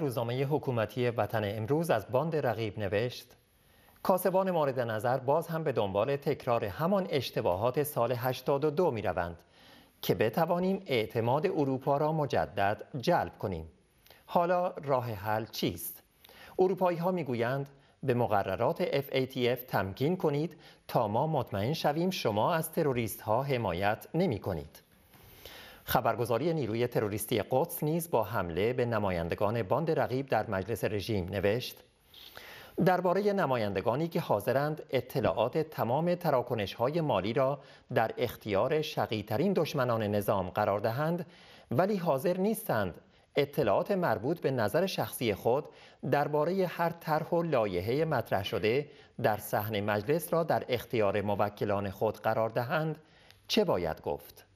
روزنامه حکومتی وطن امروز از باند رقیب نوشت کاسبان مورد نظر باز هم به دنبال تکرار همان اشتباهات سال 82 می روند که بتوانیم اعتماد اروپا را مجدد جلب کنیم. حالا راه حل چیست؟ اروپایی ها می گویند به مقررات FATF تمکین کنید تا ما مطمئن شویم شما از تروریست ها حمایت نمی کنید. خبرگزاری نیروی تروریستی قدس نیز با حمله به نمایندگان باند رقیب در مجلس رژیم نوشت درباره نمایندگانی که حاضرند اطلاعات تمام تراکنش های مالی را در اختیار شقیترین دشمنان نظام قرار دهند ولی حاضر نیستند اطلاعات مربوط به نظر شخصی خود درباره هر طرح و لایحه مطرح شده در صحن مجلس را در اختیار موکلان خود قرار دهند چه باید گفت